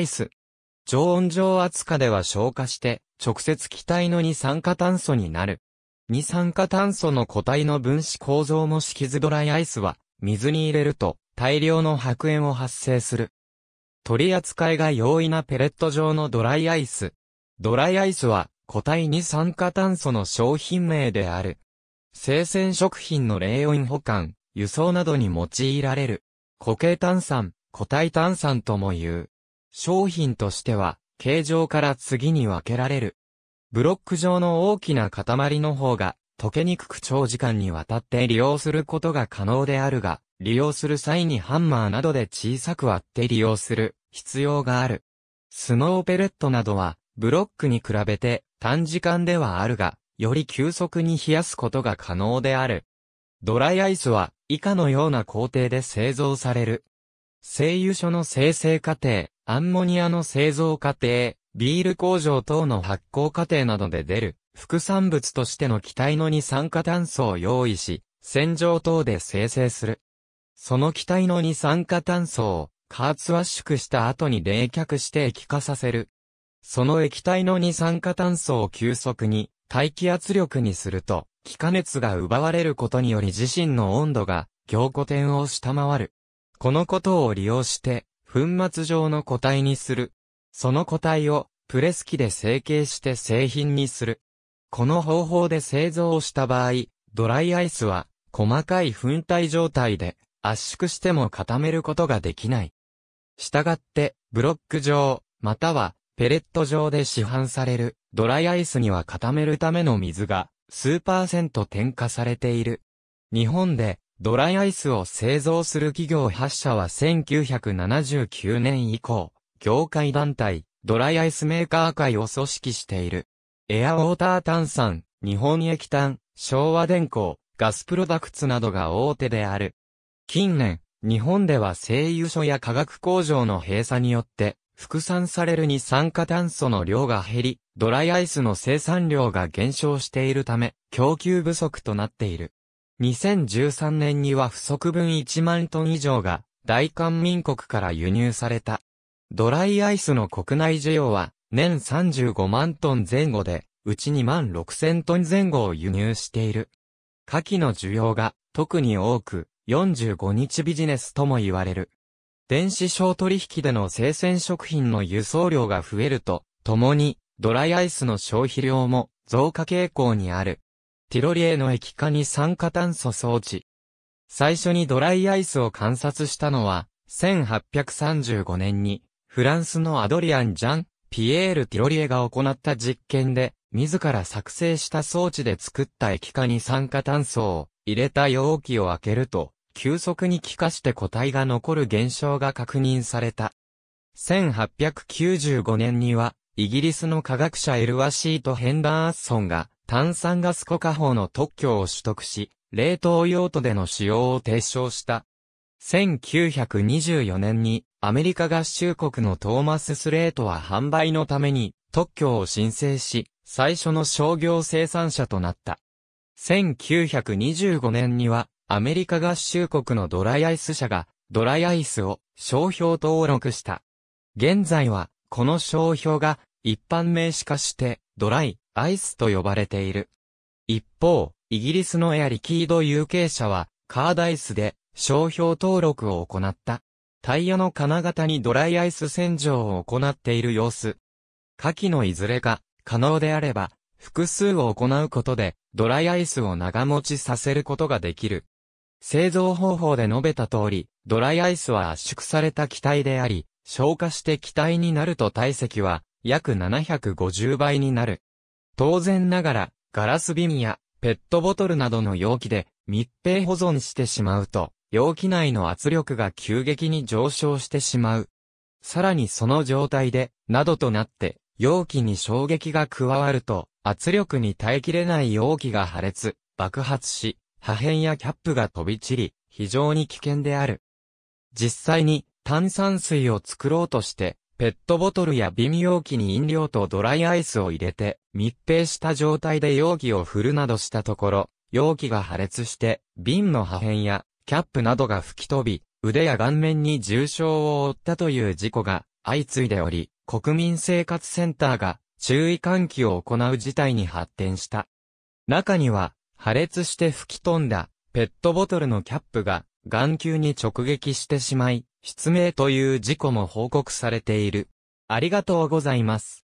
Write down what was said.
イス。常温上圧下では消化して、直接気体の二酸化炭素になる。二酸化炭素の固体の分子構造も式図ドライアイスは、水に入れると、大量の白煙を発生する。取り扱いが容易なペレット状のドライアイス。ドライアイスは、固体二酸化炭素の商品名である。生鮮食品の冷温保管、輸送などに用いられる。固形炭酸、固体炭酸とも言う。商品としては、形状から次に分けられる。ブロック状の大きな塊の方が、溶けにくく長時間にわたって利用することが可能であるが、利用する際にハンマーなどで小さく割って利用する必要がある。スノーペレットなどは、ブロックに比べて短時間ではあるが、より急速に冷やすことが可能である。ドライアイスは以下のような工程で製造される。製油所の生成過程、アンモニアの製造過程、ビール工場等の発酵過程などで出る、副産物としての気体の二酸化炭素を用意し、洗浄等で生成する。その気体の二酸化炭素を、加圧圧縮した後に冷却して液化させる。その液体の二酸化炭素を急速に、大気圧力にすると、気化熱が奪われることにより自身の温度が、凝固点を下回る。このことを利用して、粉末状の個体にする。その個体をプレス機で成形して製品にする。この方法で製造をした場合、ドライアイスは細かい粉体状態で圧縮しても固めることができない。したがって、ブロック状、またはペレット状で市販されるドライアイスには固めるための水が数パーセント添加されている。日本でドライアイスを製造する企業8社は1979年以降、業界団体、ドライアイスメーカー会を組織している。エアウォーター炭酸、日本液炭、昭和電工、ガスプロダクツなどが大手である。近年、日本では製油所や化学工場の閉鎖によって、副産される二酸化炭素の量が減り、ドライアイスの生産量が減少しているため、供給不足となっている。2013年には不足分1万トン以上が大韓民国から輸入された。ドライアイスの国内需要は年35万トン前後で、うち2万6千トン前後を輸入している。夏季の需要が特に多く、45日ビジネスとも言われる。電子商取引での生鮮食品の輸送量が増えると、ともに、ドライアイスの消費量も増加傾向にある。ティロリエの液化に酸化炭素装置。最初にドライアイスを観察したのは、1835年に、フランスのアドリアン・ジャン・ピエール・ティロリエが行った実験で、自ら作成した装置で作った液化に酸化炭素を入れた容器を開けると、急速に気化して固体が残る現象が確認された。1895年には、イギリスの科学者エルワシート・ヘンダーアッソンが、炭酸ガスコカホの特許を取得し、冷凍用途での使用を提唱した。1924年にアメリカ合衆国のトーマス・スレートは販売のために特許を申請し、最初の商業生産者となった。1925年にはアメリカ合衆国のドライアイス社がドライアイスを商標登録した。現在はこの商標が一般名詞化してドライ、アイスと呼ばれている。一方、イギリスのエアリキード有形者は、カーダイスで、商標登録を行った。タイヤの金型にドライアイス洗浄を行っている様子。下記のいずれか、可能であれば、複数を行うことで、ドライアイスを長持ちさせることができる。製造方法で述べた通り、ドライアイスは圧縮された気体であり、消化して気体になると体積は、約750倍になる。当然ながら、ガラス瓶やペットボトルなどの容器で密閉保存してしまうと、容器内の圧力が急激に上昇してしまう。さらにその状態で、などとなって、容器に衝撃が加わると、圧力に耐えきれない容器が破裂、爆発し、破片やキャップが飛び散り、非常に危険である。実際に炭酸水を作ろうとして、ペットボトルや瓶容器に飲料とドライアイスを入れて、密閉した状態で容器を振るなどしたところ、容器が破裂して、瓶の破片や、キャップなどが吹き飛び、腕や顔面に重傷を負ったという事故が相次いでおり、国民生活センターが注意喚起を行う事態に発展した。中には、破裂して吹き飛んだペットボトルのキャップが眼球に直撃してしまい、失明という事故も報告されている。ありがとうございます。